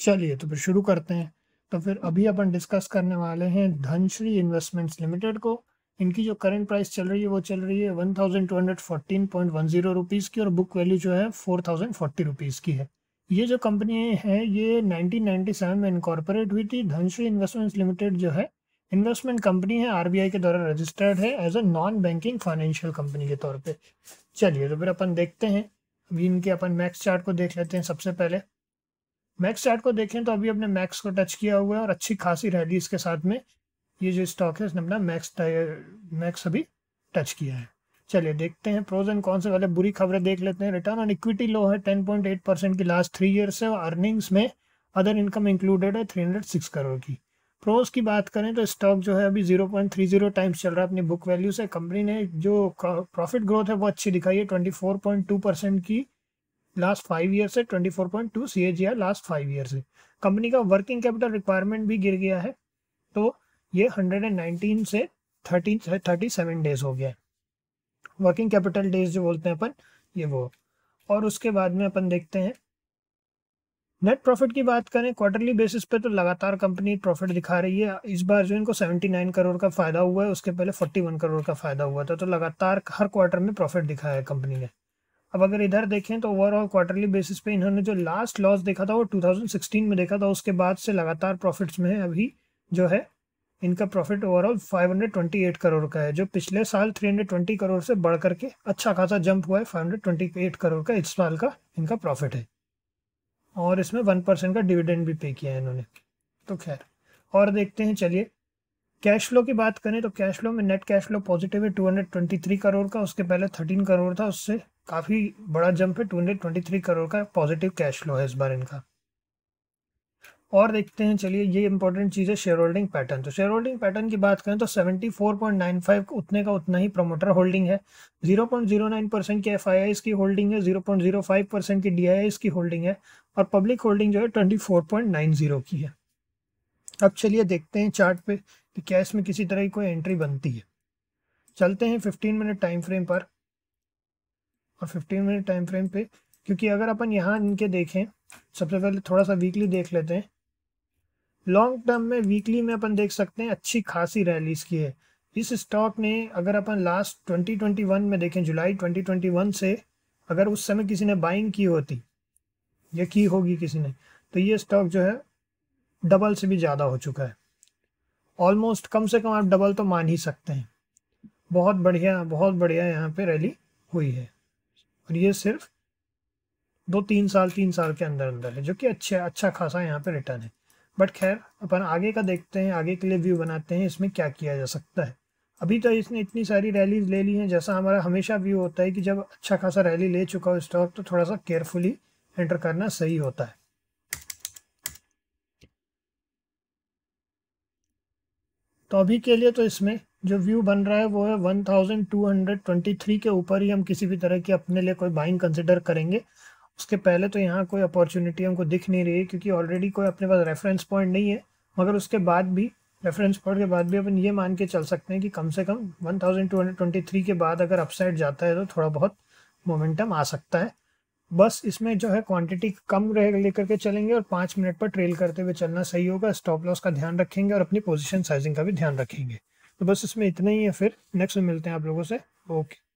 चलिए तो फिर शुरू करते हैं तो फिर अभी अपन डिस्कस करने वाले हैं धनश्री इन्वेस्टमेंट्स लिमिटेड को इनकी जो करंट प्राइस चल रही है वो चल रही है one thousand two hundred fourteen point one zero rupees की और बुक वैल्यू जो है फोर थाउजेंड फोर्टी रुपीज़ की है ये जो कंपनी है ये नाइनटीन सेवन में इनकॉर्पोरेट हुई थी धनश्री इन्वेस्टमेंट्स लिमिटेड जो है इन्वेस्टमेंट कंपनी है आरबीआई के द्वारा रजिस्टर्ड है as a non banking financial company के तौर पे चलिए तो फिर अपन देखते हैं अभी इनके अपन मैक्स चार्ट को देख लेते हैं सबसे पहले मैक्स चार्ट को देखें तो अभी अपने मैक्स को टच किया हुआ है और अच्छी खासी रैली इसके साथ में ये जो स्टॉक है इसने अपना मैक्स मैक्स अभी टच किया है चलिए देखते हैं प्रोज एंड कौन से वाले बुरी खबरें देख लेते हैं रिटर्न ऑन इक्विटी लो है टेन पॉइंट एट परसेंट की लास्ट थ्री ईयर से और अर्निंग्स में अदर इनकम इंक्लूडेड है थ्री हंड्रेड सिक्स करोड़ की प्रोज की बात करें तो स्टॉक जो है अभी zero point three zero times चल रहा है अपनी बुक वैल्यू से कंपनी ने जो प्रॉफिट ग्रोथ है वो अच्छी दिखाई है twenty four point two percent की लास्ट फाइव ईयर से twenty four point two 24.2 CAGR last five year से कंपनी का वर्किंग कैपिटल रिक्वायरमेंट भी गिर गया है तो ये हंड्रेड एंड नाइनटीन से थर्टीन से थर्टी सेवन डेज हो गया है वर्किंग कैपिटल डेज जो बोलते हैं अपन ये वो और उसके बाद में अपन देखते हैं नेट प्रॉफिट की बात करें क्वार्टरली बेसिस पे तो लगातार कंपनी प्रॉफिट दिखा रही है इस बार जो इनको 79 करोड़ का फायदा हुआ है उसके पहले 41 करोड़ का फायदा हुआ था तो लगातार हर क्वार्टर में प्रॉफिट दिखाया है कंपनी ने अब अगर इधर देखें तो ओवरऑल क्वार्टरली बेसिस पे इन्होंने जो लास्ट लॉस देखा था वो 2016 में देखा था उसके बाद से लगातार प्रॉफिट्स में है अभी जो है इनका प्रॉफिट ओवरऑल 528 करोड़ का है जो पिछले साल 320 करोड़ से बढ़ करके अच्छा खासा जंप हुआ है 528 करोड़ का इस साल का इनका प्रॉफिट है और इसमें वन परसेंट का डिविडेंड भी पे किया है इन्होंने तो खैर और देखते हैं चलिए कैश फ्लो की बात करें तो कैश फ्लो में नेट कैश फ्लो पॉजिटिव है 223 करोड़ का उसके पहले 13 करोड़ था उससे काफ़ी बड़ा जंप है 223 करोड़ का पॉजिटिव कैश फ्लो है इस बार इनका और देखते हैं चलिए ये इंपॉर्टेंट चीज़ है शेयर होल्डिंग पैटर्न तो शेयर होल्डिंग पैटर्न की बात करें तो 74.95 उतने का उतना ही प्रमोटर होल्डिंग है 0.09 परसेंट की एफ की होल्डिंग है 0.05 परसेंट की डी की होल्डिंग है और पब्लिक होल्डिंग जो है जीरो की है अब चलिए देखते हैं चार्ट पे कि क्या इसमें किसी तरह की कोई एंट्री बनती है चलते हैं फिफ्टीन मिनट टाइम फ्रेम पर और फिफ्टीन मिनट टाइम फ्रेम पे क्योंकि अगर अपन यहाँ इनके देखें सबसे पहले थोड़ा सा वीकली देख लेते हैं लॉन्ग टर्म में वीकली में अपन देख सकते हैं अच्छी खासी रैलीज की है इस स्टॉक ने अगर अपन लास्ट 2021 में देखें जुलाई 2021 से अगर उस समय किसी ने बाइंग की होती या की होगी किसी ने तो ये स्टॉक जो है डबल से भी ज़्यादा हो चुका है ऑलमोस्ट कम से कम आप डबल तो मान ही सकते हैं बहुत बढ़िया बहुत बढ़िया यहाँ पे रैली हुई है और ये सिर्फ दो तीन साल तीन साल के अंदर अंदर है जो कि अच्छे अच्छा खासा यहाँ पे रिटर्न है बट खैर अपन आगे का देखते हैं आगे के लिए व्यू बनाते हैं इसमें क्या किया जा सकता है अभी तो इसने इतनी सारी रैलीज ले ली हैं जैसा हमारा हमेशा व्यू होता है कि जब अच्छा खासा रैली ले चुका हो स्टॉक तो थोड़ा सा केयरफुली एंटर करना सही होता है तो अभी के लिए तो इसमें जो व्यू बन रहा है वो है 1223 के ऊपर ही हम किसी भी तरह की अपने लिए कोई बाइंग कंसिडर करेंगे उसके पहले तो यहाँ कोई अपॉर्चुनिटी हमको दिख नहीं रही है क्योंकि ऑलरेडी कोई अपने पास रेफरेंस पॉइंट नहीं है मगर उसके बाद भी रेफरेंस पॉइंट के बाद भी अपन ये मान के चल सकते हैं कि कम से कम 1223 के बाद अगर अपसाइड जाता है तो थोड़ा बहुत मोमेंटम आ सकता है बस इसमें जो है क्वांटिटी कम रह लेकर के चलेंगे और पांच मिनट पर ट्रेल करते हुए चलना सही होगा स्टॉप लॉस का ध्यान रखेंगे और अपनी पोजीशन साइजिंग का भी ध्यान रखेंगे तो बस इसमें इतना ही है फिर नेक्स्ट में मिलते हैं आप लोगों से ओके